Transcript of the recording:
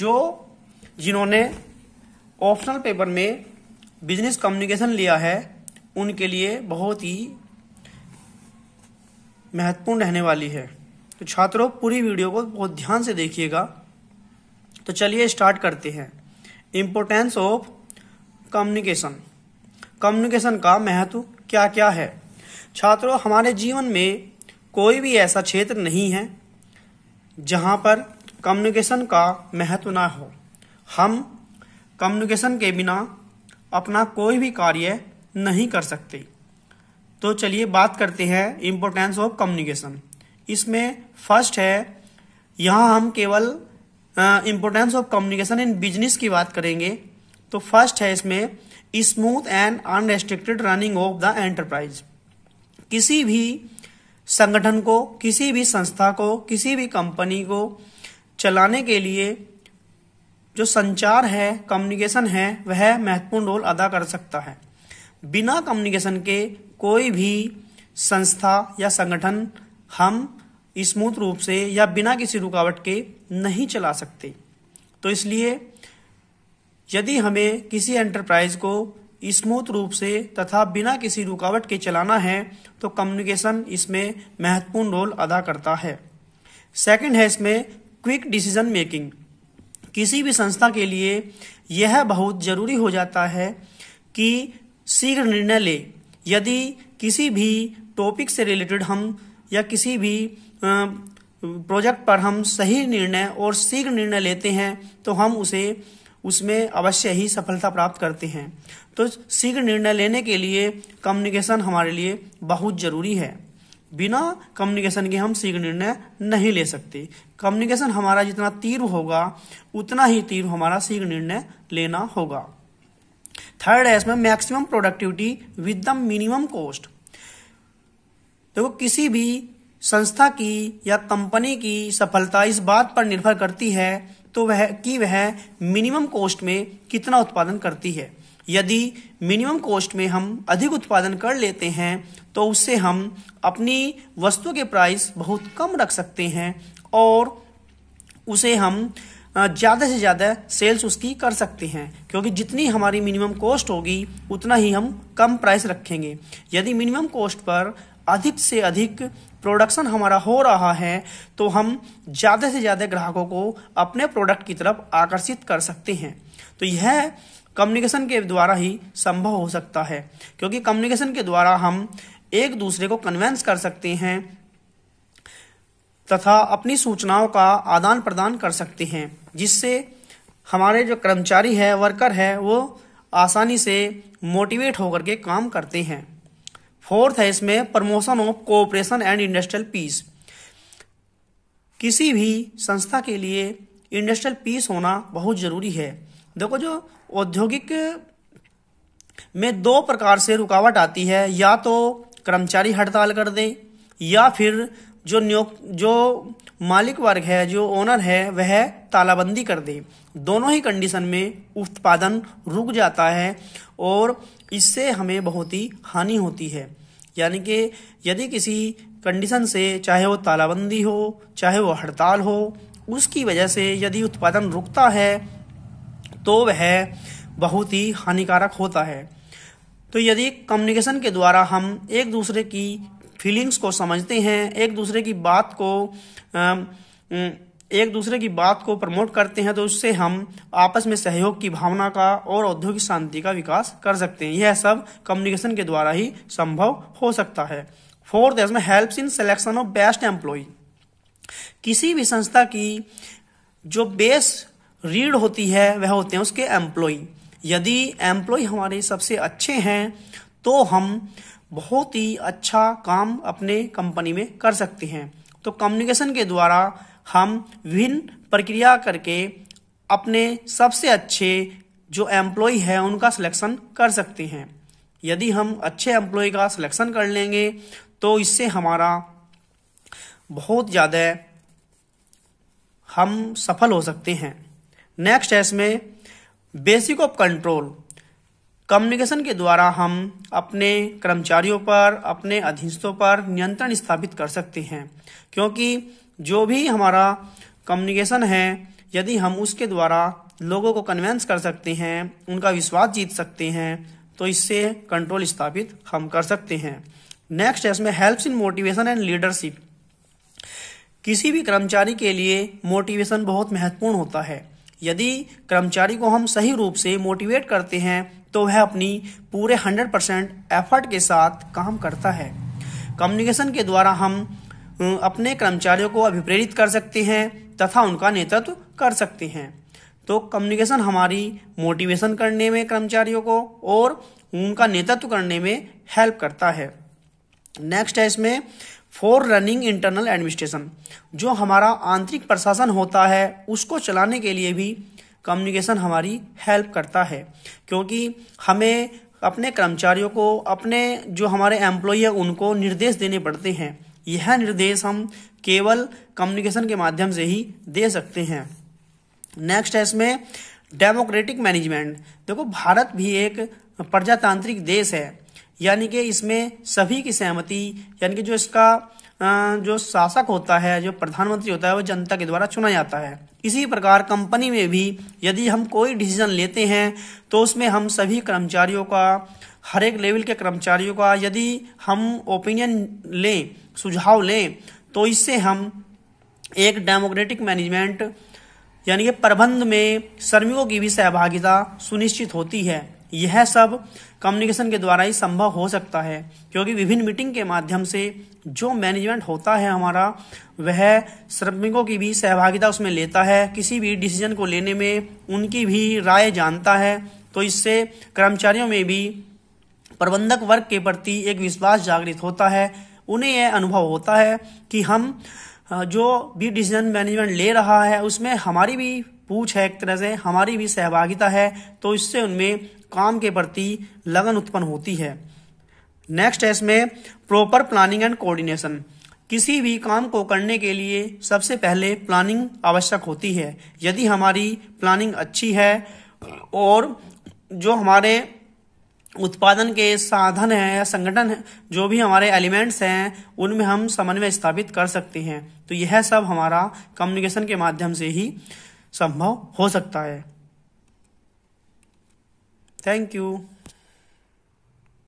जो जिन्होंने optional paper में बिजनेस कम्युनिकेशन लिया है उनके लिए बहुत ही महत्वपूर्ण रहने वाली है तो छात्रों पूरी वीडियो को बहुत ध्यान से देखिएगा तो चलिए स्टार्ट करते हैं इम्पोर्टेंस ऑफ कम्युनिकेशन कम्युनिकेशन का महत्व क्या क्या है छात्रों हमारे जीवन में कोई भी ऐसा क्षेत्र नहीं है जहाँ पर कम्युनिकेशन का महत्व ना हो हम कम्युनिकेशन के बिना अपना कोई भी कार्य नहीं कर सकते तो चलिए बात करते हैं इम्पोर्टेंस ऑफ कम्युनिकेशन इसमें फर्स्ट है यहाँ हम केवल importance of communication in business की बात करेंगे तो फर्स्ट है इसमें smooth and unrestricted running of the enterprise किसी भी संगठन को किसी भी संस्था को किसी भी कंपनी को चलाने के लिए जो संचार है कम्युनिकेशन है वह महत्वपूर्ण रोल अदा कर सकता है बिना कम्युनिकेशन के कोई भी संस्था या संगठन हम स्मूथ रूप से या बिना किसी रुकावट के नहीं चला सकते तो इसलिए यदि हमें किसी एंटरप्राइज को स्मूथ रूप से तथा बिना किसी रुकावट के चलाना है तो कम्युनिकेशन इसमें महत्वपूर्ण रोल अदा करता है सेकंड है इसमें क्विक डिसीजन मेकिंग किसी भी संस्था के लिए यह बहुत जरूरी हो जाता है कि शीघ्र निर्णय ले यदि किसी भी टॉपिक से रिलेटेड हम या किसी भी प्रोजेक्ट पर हम सही निर्णय और शीघ्र निर्णय लेते हैं तो हम उसे उसमें अवश्य ही सफलता प्राप्त करते हैं तो शीघ्र निर्णय लेने के लिए कम्युनिकेशन हमारे लिए बहुत जरूरी है बिना कम्युनिकेशन के हम शीघ्र निर्णय नहीं ले सकते कम्युनिकेशन हमारा जितना तीव्र होगा उतना ही तीव्र हमारा शीघ्र निर्णय लेना होगा थर्ड है इसमें maximum productivity with the minimum cost देखो किसी भी संस्था की या कंपनी की सफलता इस बात पर निर्भर करती है तो वह कि वह मिनिमम कॉस्ट में कितना उत्पादन करती है यदि मिनिमम कॉस्ट में हम अधिक उत्पादन कर लेते हैं तो उससे हम अपनी वस्तु के प्राइस बहुत कम रख सकते हैं और उसे हम ज़्यादा से ज़्यादा सेल्स उसकी कर सकते हैं क्योंकि जितनी हमारी मिनिमम कॉस्ट होगी उतना ही हम कम प्राइस रखेंगे यदि मिनिमम कॉस्ट पर अधिक से अधिक प्रोडक्शन हमारा हो रहा है तो हम ज़्यादा से ज़्यादा ग्राहकों को अपने प्रोडक्ट की तरफ आकर्षित कर सकते हैं तो यह कम्युनिकेशन के द्वारा ही संभव हो सकता है क्योंकि कम्युनिकेशन के द्वारा हम एक दूसरे को कन्वेंस कर सकते हैं तथा अपनी सूचनाओं का आदान प्रदान कर सकते हैं जिससे हमारे जो कर्मचारी है वर्कर है वो आसानी से मोटिवेट होकर के काम करते हैं फोर्थ है इसमें promotion of cooperation and industrial peace किसी भी संस्था के लिए इंडस्ट्रियल पीस होना बहुत ज़रूरी है देखो जो औद्योगिक में दो प्रकार से रुकावट आती है या तो कर्मचारी हड़ताल कर दे या फिर जो नियोग जो मालिक वर्ग है जो ओनर है वह तालाबंदी कर दे दोनों ही कंडीशन में उत्पादन रुक जाता है और इससे हमें बहुत ही हानि होती है यानी कि यदि किसी कंडीशन से चाहे वो तालाबंदी हो चाहे वो हड़ताल हो उसकी वजह से यदि उत्पादन रुकता है तो वह बहुत ही हानिकारक होता है तो यदि कम्युनिकेशन के द्वारा हम एक दूसरे की फीलिंग्स को समझते हैं एक दूसरे की बात को एक दूसरे की बात को प्रमोट करते हैं तो उससे हम आपस में सहयोग की भावना का और औद्योगिक शांति का विकास कर सकते हैं यह सब कम्युनिकेशन के द्वारा ही संभव हो सकता है फोर्थ इसमें helps in selection of best employ किसी भी संस्था की जो बेस रीढ़ होती है वह होते हैं उसके एम्प्लॉय यदि एम्प्लॉय हमारे सबसे अच्छे हैं तो हम बहुत ही अच्छा काम अपने कंपनी में कर सकते हैं तो कम्युनिकेशन के द्वारा हम विभिन्न प्रक्रिया करके अपने सबसे अच्छे जो एम्प्लॉय है उनका सिलेक्शन कर सकते हैं यदि हम अच्छे एम्प्लॉय का सिलेक्शन कर लेंगे तो इससे हमारा बहुत ज़्यादा हम सफल हो सकते हैं नेक्स्ट है इसमें बेसिक ऑफ कंट्रोल कम्युनिकेशन के द्वारा हम अपने कर्मचारियों पर अपने अधीनस्थों पर नियंत्रण स्थापित कर सकते हैं क्योंकि जो भी हमारा कम्युनिकेशन है यदि हम उसके द्वारा लोगों को कन्वेंस कर सकते हैं उनका विश्वास जीत सकते हैं तो इससे कंट्रोल स्थापित हम कर सकते हैं नेक्स्ट है इसमें helps in motivation and leadership किसी भी कर्मचारी के लिए मोटिवेशन बहुत महत्वपूर्ण होता है यदि कर्मचारी को हम सही रूप से मोटिवेट करते हैं तो वह अपनी पूरे 100 परसेंट एफर्ट के साथ काम करता है कम्युनिकेशन के द्वारा हम अपने कर्मचारियों को अभिप्रेरित कर सकते हैं तथा उनका नेतृत्व कर सकते हैं तो कम्युनिकेशन हमारी मोटिवेशन करने में कर्मचारियों को और उनका नेतृत्व करने में हेल्प करता है नेक्स्ट है इसमें फॉर रनिंग इंटरनल एडमिनिस्ट्रेशन जो हमारा आंतरिक प्रशासन होता है उसको चलाने के लिए भी कम्युनिकेशन हमारी हेल्प करता है क्योंकि हमें अपने कर्मचारियों को अपने जो हमारे एम्प्लॉय हैं उनको निर्देश देने पड़ते हैं यह निर्देश हम केवल कम्युनिकेशन के माध्यम से ही दे सकते हैं नेक्स्ट है इसमें डेमोक्रेटिक मैनेजमेंट देखो भारत भी एक प्रजातांत्रिक देश है यानी कि इसमें सभी की सहमति यानी कि जो इसका जो शासक होता है जो प्रधानमंत्री होता है वो जनता के द्वारा चुना जाता है इसी प्रकार कंपनी में भी यदि हम कोई डिसीजन लेते हैं तो उसमें हम सभी कर्मचारियों का हर एक लेवल के कर्मचारियों का यदि हम ओपिनियन लें सुझाव लें तो इससे हम एक डेमोक्रेटिक मैनेजमेंट यानी कि प्रबंध में श्रमिकों की भी सहभागिता सुनिश्चित होती है यह सब कम्युनिकेशन के द्वारा ही संभव हो सकता है क्योंकि विभिन्न मीटिंग के माध्यम से जो मैनेजमेंट होता है हमारा वह श्रमिकों की भी सहभागिता उसमें लेता है किसी भी डिसीजन को लेने में उनकी भी राय जानता है तो इससे कर्मचारियों में भी प्रबंधक वर्ग के प्रति एक विश्वास जागृत होता है उन्हें यह अनुभव होता है कि हम जो भी डिसीजन मैनेजमेंट ले रहा है उसमें हमारी भी पूछ है एक तरह से हमारी भी सहभागिता है तो इससे उनमें काम के प्रति लगन उत्पन्न होती है नेक्स्ट है इसमें प्रॉपर प्लानिंग एंड कोऑर्डिनेशन किसी भी काम को करने के लिए सबसे पहले प्लानिंग आवश्यक होती है यदि हमारी प्लानिंग अच्छी है और जो हमारे उत्पादन के साधन हैं या संगठन है जो भी हमारे एलिमेंट्स हैं उनमें हम समन्वय स्थापित कर सकते हैं तो यह सब हमारा कम्युनिकेशन के माध्यम से ही संभव हो सकता है Thank you.